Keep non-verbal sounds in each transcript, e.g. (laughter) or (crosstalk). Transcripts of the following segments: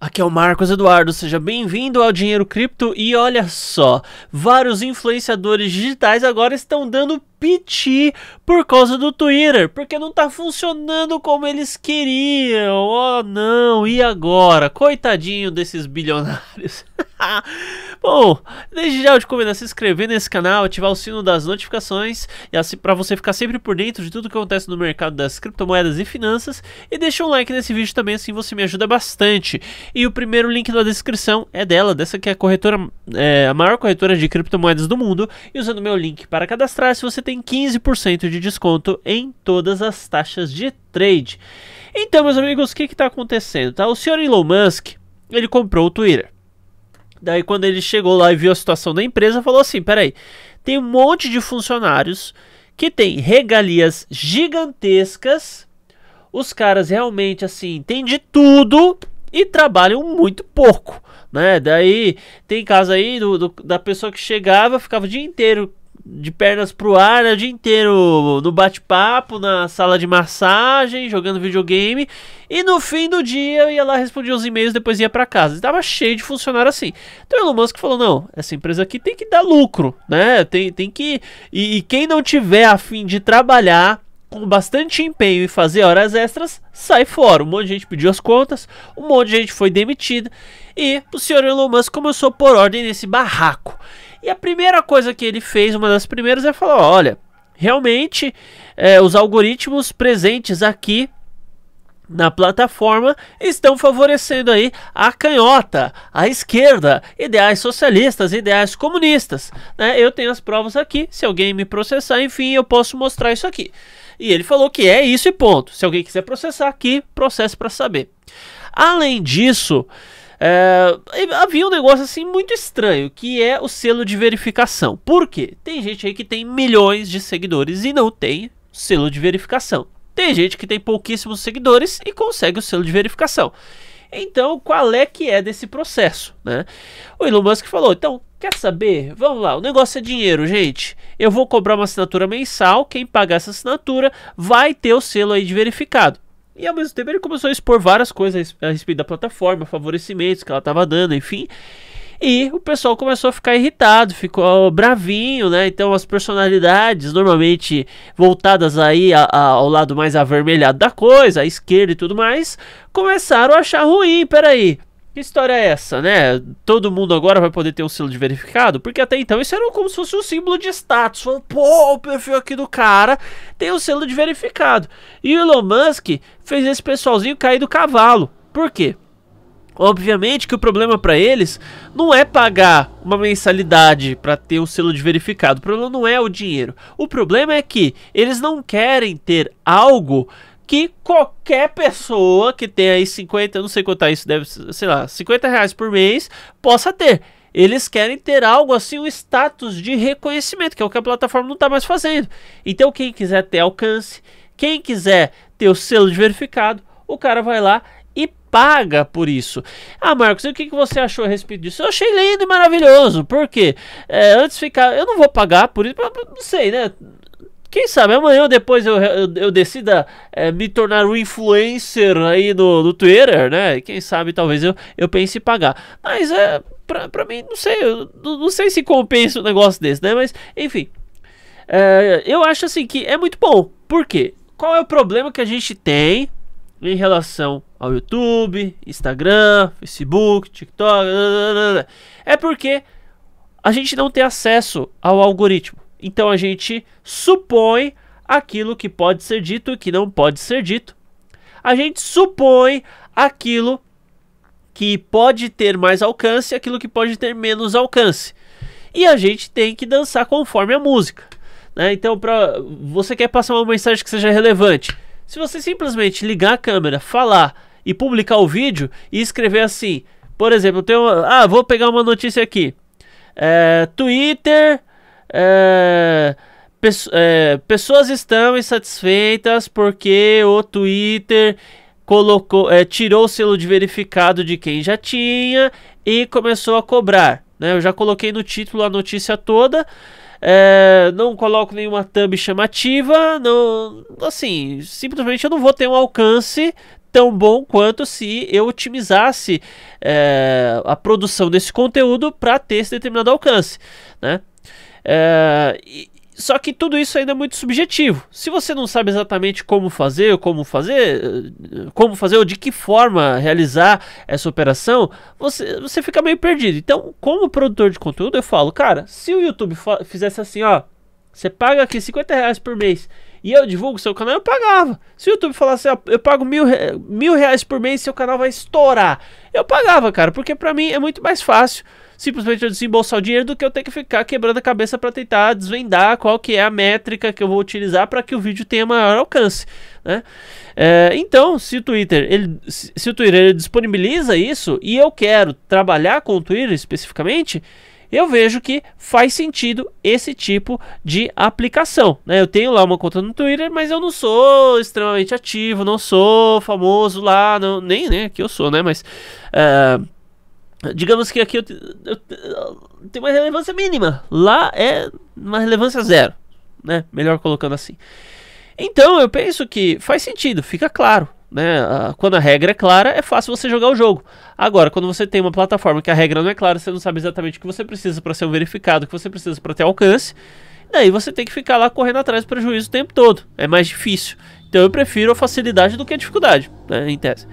Aqui é o Marcos Eduardo, seja bem-vindo ao Dinheiro Cripto e olha só, vários influenciadores digitais agora estão dando piti por causa do Twitter, porque não tá funcionando como eles queriam. Oh, não, e agora? Coitadinho desses bilionários. (laughs) Ah, Bom, desde já eu te convido a se inscrever nesse canal, ativar o sino das notificações e assim para você ficar sempre por dentro de tudo que acontece no mercado das criptomoedas e finanças e deixa um like nesse vídeo também, assim você me ajuda bastante. E o primeiro link na descrição é dela, dessa que é a corretora, é, a maior corretora de criptomoedas do mundo e usando meu link para cadastrar-se você tem 15% de desconto em todas as taxas de trade. Então, meus amigos, o que está acontecendo? Tá? O senhor Elon Musk, ele comprou o Twitter. Daí quando ele chegou lá e viu a situação da empresa, falou assim: peraí, tem um monte de funcionários que tem regalias gigantescas, os caras realmente assim têm de tudo e trabalham muito pouco. Né? Daí tem caso aí do, do, da pessoa que chegava, ficava o dia inteiro de pernas pro ar né, o dia inteiro no bate-papo, na sala de massagem, jogando videogame. E no fim do dia eu ia lá, respondia os e-mails, depois ia para casa. estava cheio de funcionário assim. Então o Elon Musk falou: não, essa empresa aqui tem que dar lucro, né? Tem, tem que. E, e quem não tiver a fim de trabalhar com bastante empenho e fazer horas extras, sai fora. Um monte de gente pediu as contas, um monte de gente foi demitida. E o senhor Elon Musk começou por ordem nesse barraco. E a primeira coisa que ele fez, uma das primeiras, é falar: olha, realmente é, os algoritmos presentes aqui na plataforma estão favorecendo aí a canhota, a esquerda, ideais socialistas, ideais comunistas. Né? Eu tenho as provas aqui, se alguém me processar, enfim, eu posso mostrar isso aqui. E ele falou que é isso e ponto. Se alguém quiser processar aqui, processe para saber. Além disso, é, havia um negócio assim muito estranho, que é o selo de verificação. Por quê? Tem gente aí que tem milhões de seguidores e não tem selo de verificação. Tem gente que tem pouquíssimos seguidores e consegue o selo de verificação. Então, qual é que é desse processo, né? O Elon Musk falou, então, quer saber? Vamos lá, o negócio é dinheiro, gente. Eu vou cobrar uma assinatura mensal, quem pagar essa assinatura vai ter o selo aí de verificado. E ao mesmo tempo ele começou a expor várias coisas a respeito da plataforma, favorecimentos que ela estava dando, enfim. E o pessoal começou a ficar irritado, ficou bravinho, né? Então as personalidades normalmente voltadas aí a, a, ao lado mais avermelhado da coisa, à esquerda e tudo mais, começaram a achar ruim, peraí. Que história é essa, né? Todo mundo agora vai poder ter um selo de verificado? Porque até então isso era como se fosse um símbolo de status. Falando, pô, o perfil aqui do cara tem um selo de verificado. E o Elon Musk fez esse pessoalzinho cair do cavalo. Por quê? Obviamente que o problema para eles não é pagar uma mensalidade para ter um selo de verificado. O problema não é o dinheiro. O problema é que eles não querem ter algo que qualquer pessoa que tenha aí 50, não sei quanto é isso, deve, sei lá, 50 reais por mês, possa ter. Eles querem ter algo assim, um status de reconhecimento, que é o que a plataforma não está mais fazendo. Então, quem quiser ter alcance, quem quiser ter o selo de verificado, o cara vai lá e paga por isso. Ah, Marcos, e o que, que você achou a respeito disso? Eu achei lindo e maravilhoso, porque é, antes ficar, eu não vou pagar por isso, não sei, né? Quem sabe amanhã ou depois eu, eu, eu decida é, me tornar um influencer aí no, no Twitter, né? Quem sabe talvez eu, eu pense em pagar. Mas é, pra, pra mim, não sei, eu, não, não sei se compensa um negócio desse, né? Mas, enfim. É, eu acho assim que é muito bom. Por quê? Qual é o problema que a gente tem em relação ao YouTube, Instagram, Facebook, TikTok? É porque a gente não tem acesso ao algoritmo. Então a gente supõe aquilo que pode ser dito e que não pode ser dito. A gente supõe aquilo que pode ter mais alcance e aquilo que pode ter menos alcance. E a gente tem que dançar conforme a música. Né? Então, pra, você quer passar uma mensagem que seja relevante. Se você simplesmente ligar a câmera, falar e publicar o vídeo e escrever assim, por exemplo, eu tenho, ah, vou pegar uma notícia aqui. É, Twitter é, é, pessoas estão insatisfeitas porque o Twitter colocou, é, tirou o selo de verificado de quem já tinha e começou a cobrar. Né? Eu já coloquei no título a notícia toda. É, não coloco nenhuma thumb chamativa, não, assim, simplesmente eu não vou ter um alcance tão bom quanto se eu otimizasse é, a produção desse conteúdo para ter esse determinado alcance, né? É, e, só que tudo isso ainda é muito subjetivo. Se você não sabe exatamente como fazer, como fazer, ah, como fazer ou de que forma realizar essa operação, você, você fica meio perdido. Então, como produtor de conteúdo, eu falo, cara, se o YouTube fizesse assim, ó, você paga aqui 50 reais por mês e eu divulgo seu canal, eu pagava. Se o YouTube falasse, eu pago mil, mil reais por mês, seu canal vai estourar. Eu pagava, cara, porque pra mim é muito mais fácil simplesmente eu desembolsar o dinheiro do que eu ter que ficar quebrando a cabeça para tentar desvendar qual que é a métrica que eu vou utilizar para que o vídeo tenha maior alcance, né? É, então, se o Twitter, ele, se o Twitter ele disponibiliza isso e eu quero trabalhar com o Twitter especificamente, eu vejo que faz sentido esse tipo de aplicação. Né? Eu tenho lá uma conta no Twitter, mas eu não sou extremamente ativo, não sou famoso lá, não, nem né, que eu sou, né? Mas uh, digamos que aqui eu, eu, eu tenho uma relevância mínima, lá é uma relevância zero, né? Melhor colocando assim. Então eu penso que faz sentido, fica claro. Né? Quando a regra é clara, é fácil você jogar o jogo. Agora, quando você tem uma plataforma que a regra não é clara, você não sabe exatamente o que você precisa para ser um verificado, o que você precisa para ter alcance, daí você tem que ficar lá correndo atrás do prejuízo o tempo todo. É mais difícil. Então eu prefiro a facilidade do que a dificuldade, né? em tese.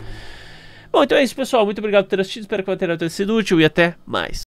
Bom, então é isso, pessoal. Muito obrigado por ter assistido. Espero que o material tenha sido útil e até mais.